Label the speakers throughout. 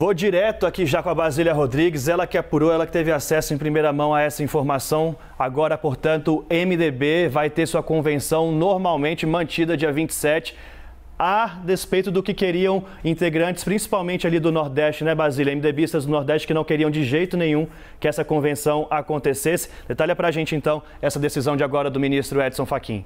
Speaker 1: Vou direto aqui já com a Basília Rodrigues, ela que apurou, ela que teve acesso em primeira mão a essa informação. Agora, portanto, o MDB vai ter sua convenção normalmente mantida dia 27, a despeito do que queriam integrantes, principalmente ali do Nordeste, né, Basília? MDBistas do Nordeste que não queriam de jeito nenhum que essa convenção acontecesse. Detalha pra gente, então, essa decisão de agora do ministro Edson Fachin.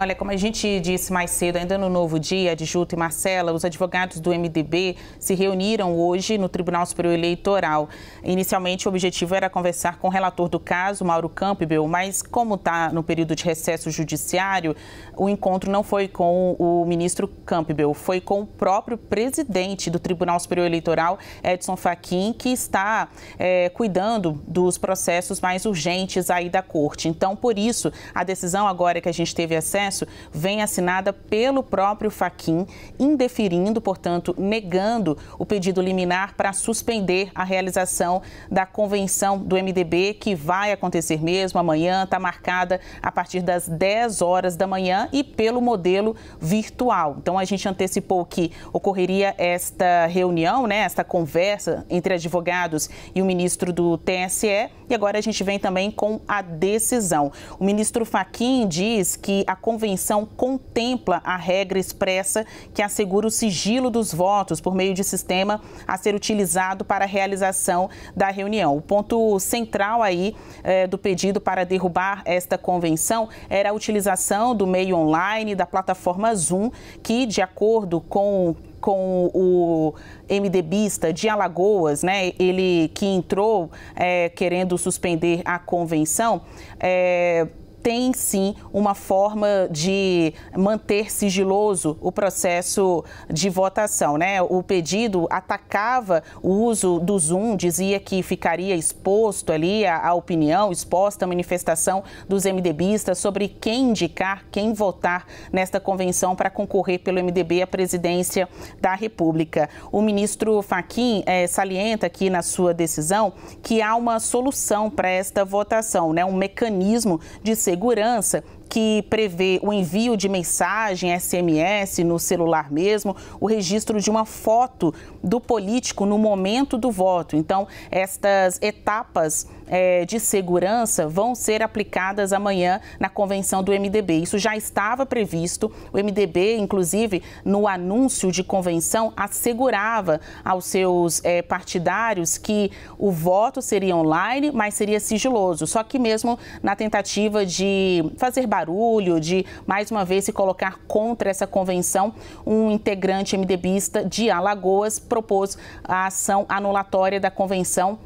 Speaker 1: Olha, como a gente disse mais cedo, ainda no novo dia de Juto e Marcela, os advogados do MDB se reuniram hoje no Tribunal Superior Eleitoral. Inicialmente, o objetivo era conversar com o relator do caso, Mauro Campbell, mas como está no período de recesso judiciário, o encontro não foi com o ministro Campbell, foi com o próprio presidente do Tribunal Superior Eleitoral, Edson Fachin, que está é, cuidando dos processos mais urgentes aí da corte. Então, por isso, a decisão agora que a gente teve acesso processo vem assinada pelo próprio Faquim, indeferindo, portanto, negando o pedido liminar para suspender a realização da convenção do MDB, que vai acontecer mesmo amanhã, está marcada a partir das 10 horas da manhã e pelo modelo virtual. Então, a gente antecipou que ocorreria esta reunião, né, esta conversa entre advogados e o ministro do TSE, e agora a gente vem também com a decisão. O ministro Faquim diz que a convenção contempla a regra expressa que assegura o sigilo dos votos por meio de sistema a ser utilizado para a realização da reunião. O ponto central aí eh, do pedido para derrubar esta convenção era a utilização do meio online da plataforma Zoom, que, de acordo com com o MDBista de Alagoas, né? Ele que entrou é, querendo suspender a convenção. É tem sim uma forma de manter sigiloso o processo de votação. Né? O pedido atacava o uso do Zoom, dizia que ficaria exposto ali a, a opinião, exposta a manifestação dos MDBistas sobre quem indicar, quem votar nesta convenção para concorrer pelo MDB à presidência da República. O ministro Faquim eh, salienta aqui na sua decisão que há uma solução para esta votação, né? um mecanismo de ser segurança que prevê o envio de mensagem SMS no celular mesmo, o registro de uma foto do político no momento do voto. Então, estas etapas é, de segurança vão ser aplicadas amanhã na convenção do MDB. Isso já estava previsto. O MDB, inclusive, no anúncio de convenção, assegurava aos seus é, partidários que o voto seria online, mas seria sigiloso. Só que mesmo na tentativa de fazer barulho, de mais uma vez se colocar contra essa convenção. Um integrante MDBista de Alagoas propôs a ação anulatória da convenção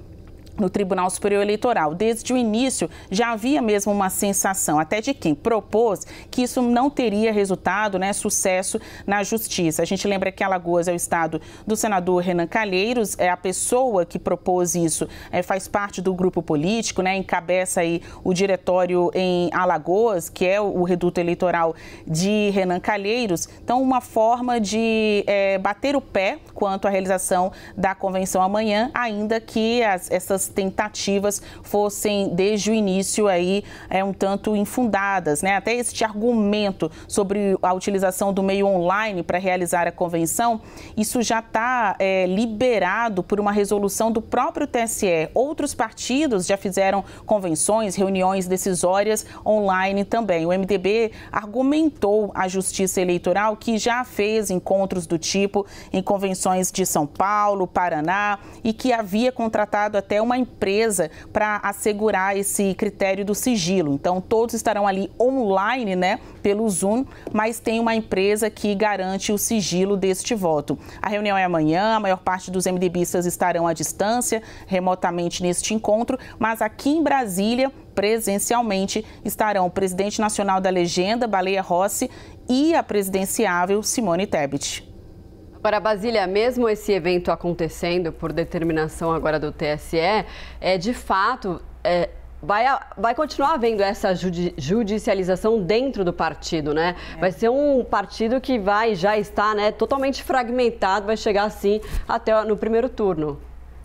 Speaker 1: no Tribunal Superior Eleitoral. Desde o início já havia mesmo uma sensação, até de quem propôs, que isso não teria resultado, né, sucesso na justiça. A gente lembra que Alagoas é o estado do senador Renan Calheiros, é a pessoa que propôs isso, é, faz parte do grupo político, né, encabeça aí o diretório em Alagoas, que é o reduto eleitoral de Renan Calheiros. Então, uma forma de é, bater o pé quanto à realização da convenção amanhã, ainda que as, essas tentativas fossem, desde o início, aí, é, um tanto infundadas. Né? Até este argumento sobre a utilização do meio online para realizar a convenção, isso já está é, liberado por uma resolução do próprio TSE. Outros partidos já fizeram convenções, reuniões decisórias online também. O MDB argumentou à Justiça Eleitoral que já fez encontros do tipo em convenções de São Paulo, Paraná e que havia contratado até uma uma empresa para assegurar esse critério do sigilo. Então, todos estarão ali online, né, pelo Zoom, mas tem uma empresa que garante o sigilo deste voto. A reunião é amanhã, a maior parte dos MDBistas estarão à distância, remotamente neste encontro, mas aqui em Brasília, presencialmente, estarão o presidente nacional da legenda, Baleia Rossi, e a presidenciável Simone Tebet. Para Basília, mesmo esse evento acontecendo por determinação agora do TSE, é de fato é, vai, vai continuar havendo essa judi, judicialização dentro do partido, né? É. Vai ser um partido que vai já está, né, totalmente fragmentado, vai chegar assim até no primeiro turno.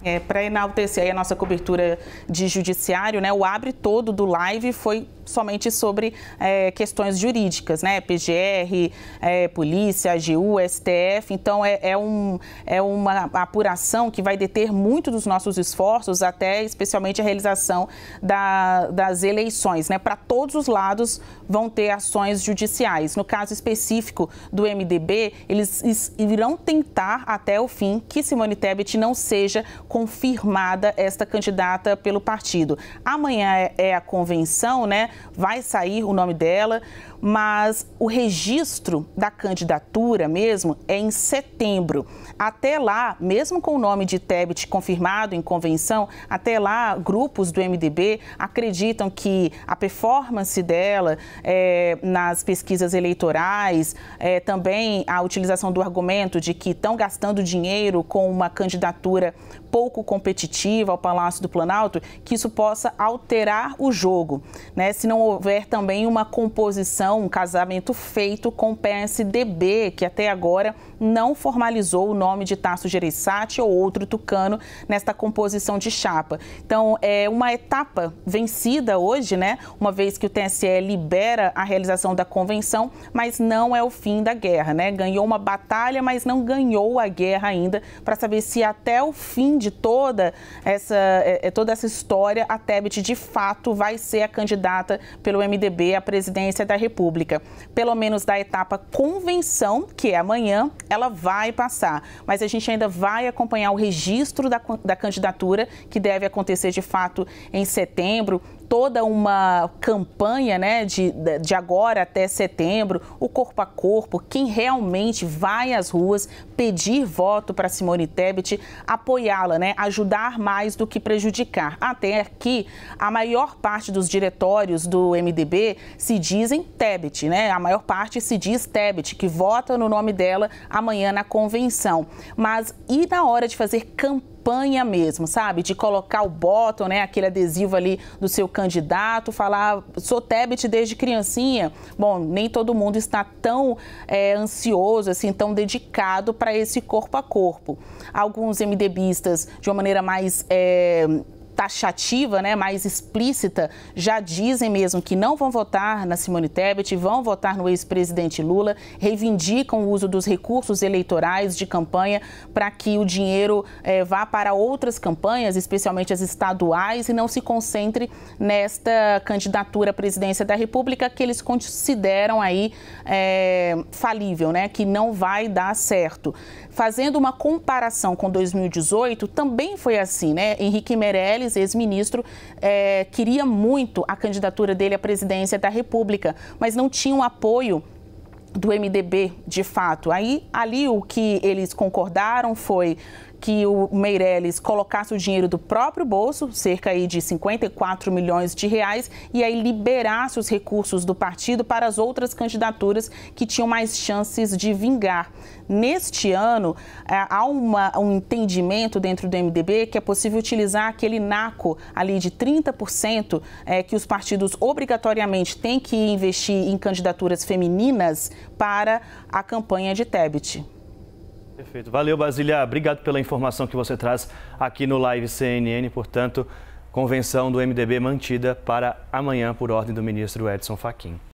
Speaker 1: É, para enaltecer a nossa cobertura de judiciário, né, o abre todo do live foi somente sobre é, questões jurídicas, né? PGR, é, Polícia, AGU, STF. Então, é, é, um, é uma apuração que vai deter muito dos nossos esforços, até especialmente a realização da, das eleições. Né? Para todos os lados vão ter ações judiciais. No caso específico do MDB, eles irão tentar até o fim que Simone Tebet não seja confirmada esta candidata pelo partido. Amanhã é, é a convenção, né? vai sair o nome dela, mas o registro da candidatura mesmo é em setembro. Até lá, mesmo com o nome de Tebet confirmado em convenção, até lá grupos do MDB acreditam que a performance dela é, nas pesquisas eleitorais, é, também a utilização do argumento de que estão gastando dinheiro com uma candidatura pouco competitiva ao Palácio do Planalto, que isso possa alterar o jogo, né? Se não houver também uma composição, um casamento feito com o PSDB, que até agora não formalizou o nome de Tasso Gereissati ou outro tucano nesta composição de chapa. Então, é uma etapa vencida hoje, né? Uma vez que o TSE libera a realização da convenção, mas não é o fim da guerra, né? Ganhou uma batalha, mas não ganhou a guerra ainda para saber se até o fim de toda essa, é, é, toda essa história, a Tebet de fato vai ser a candidata pelo MDB à presidência da República. Pelo menos da etapa convenção, que é amanhã, ela vai passar. Mas a gente ainda vai acompanhar o registro da, da candidatura, que deve acontecer de fato em setembro, toda uma campanha né, de, de agora até setembro, o corpo a corpo, quem realmente vai às ruas pedir voto para Simone Tebet, apoiá-la, né, ajudar mais do que prejudicar. Até aqui, a maior parte dos diretórios do MDB se dizem Tebet, né? A maior parte se diz Tebet, que vota no nome dela amanhã na convenção. Mas e na hora de fazer campanha? campanha mesmo, sabe? De colocar o botão, né? Aquele adesivo ali do seu candidato, falar, sou Tebet desde criancinha. Bom, nem todo mundo está tão é, ansioso, assim, tão dedicado para esse corpo a corpo. Alguns MDBistas, de uma maneira mais... É, taxativa, né, mais explícita, já dizem mesmo que não vão votar na Simone Tebet, vão votar no ex-presidente Lula, reivindicam o uso dos recursos eleitorais de campanha para que o dinheiro eh, vá para outras campanhas, especialmente as estaduais, e não se concentre nesta candidatura à presidência da República que eles consideram aí eh, falível, né, que não vai dar certo. Fazendo uma comparação com 2018, também foi assim, né? Henrique Meirelles ex-ministro, é, queria muito a candidatura dele à presidência da República, mas não tinha um apoio do MDB, de fato. Aí, ali o que eles concordaram foi que o Meirelles colocasse o dinheiro do próprio bolso, cerca aí de 54 milhões de reais, e aí liberasse os recursos do partido para as outras candidaturas que tinham mais chances de vingar. Neste ano, é, há uma, um entendimento dentro do MDB que é possível utilizar aquele NACO ali de 30% é, que os partidos obrigatoriamente têm que investir em candidaturas femininas para a campanha de Tebet. Perfeito. Valeu, Basília. Obrigado pela informação que você traz aqui no Live CNN. Portanto, convenção do MDB mantida para amanhã por ordem do ministro Edson Fachin.